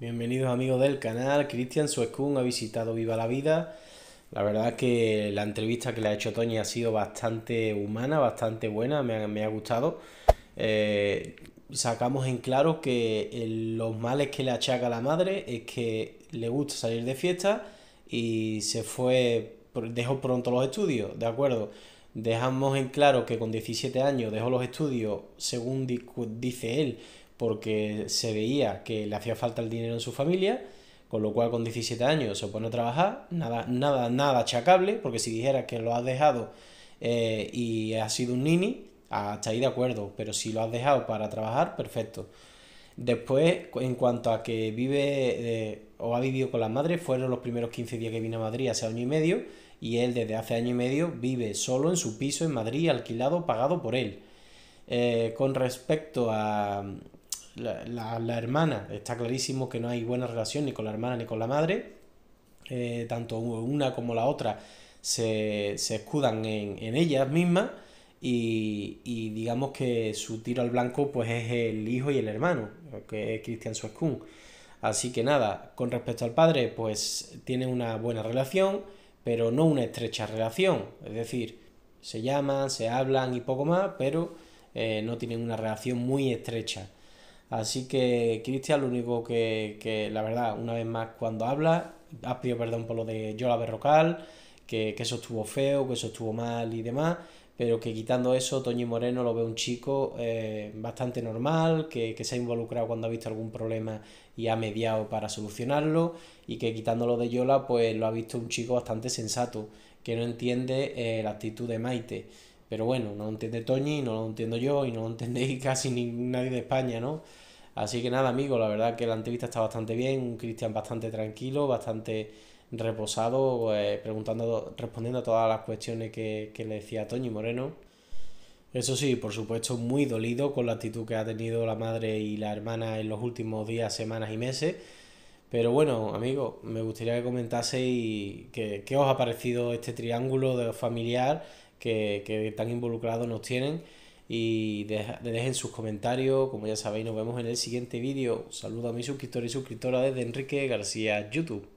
Bienvenidos amigos del canal. Cristian Suescun ha visitado Viva la Vida. La verdad que la entrevista que le ha hecho Toña ha sido bastante humana, bastante buena, me ha, gustado. Eh, sacamos en claro que los males que le achaca la madre es que le gusta salir de fiesta y se fue, dejó pronto los estudios, ¿de acuerdo? Dejamos en claro que con 17 años dejó los estudios, según dice él, porque se veía que le hacía falta el dinero en su familia, con lo cual con 17 años se pone a trabajar, nada, nada, nada achacable, porque si dijera que lo has dejado eh, y ha sido un nini, hasta ah, ahí de acuerdo, pero si lo has dejado para trabajar, perfecto. Después, en cuanto a que vive o ha vivido con la madre, fueron los primeros 15 días que vino a Madrid, hace año y medio, y él desde hace año y medio vive solo en su piso en Madrid, alquilado, pagado por él. Eh, con respecto a la, hermana, está clarísimo que no hay buena relación ni con la hermana ni con la madre, eh, tanto una como la otra se, escudan en, en ellas mismas y, digamos que su tiro al blanco pues es el hijo y el hermano, que es Christian Suescún. Así que nada, con respecto al padre pues tiene una buena relación, pero no una estrecha relación. Es decir, se llaman, se hablan y poco más, pero eh, no tienen una relación muy estrecha. Así que Cristian lo único que, la verdad, una vez más cuando habla, ha pedido perdón por lo de Yola Berrocal, que, que eso estuvo feo, que eso estuvo mal y demás, pero que quitando eso, Toñi Moreno lo ve un chico eh, bastante normal, que, se ha involucrado cuando ha visto algún problema y ha mediado para solucionarlo, y que quitándolo de Yola, pues lo ha visto un chico bastante sensato, que no entiende eh, la actitud de Maite. Pero bueno, no lo entiende Toñi, no lo entiendo yo, y no lo entendéis casi nadie de España, ¿no? Así que nada, amigo, la verdad que la entrevista está bastante bien, un Cristian bastante tranquilo, bastante reposado, eh, preguntando, respondiendo a todas las cuestiones que, le decía y Moreno. Eso sí, por supuesto, muy dolido con la actitud que ha tenido la madre y la hermana en los últimos días, semanas y meses. Pero bueno, amigos, me gustaría que comentaseis qué os ha parecido este triángulo familiar que, que tan involucrados nos tienen. Y dejen sus comentarios. Como ya sabéis, nos vemos en el siguiente vídeo. Saludo a mis suscriptores y suscriptoras desde Enrique García, YouTube.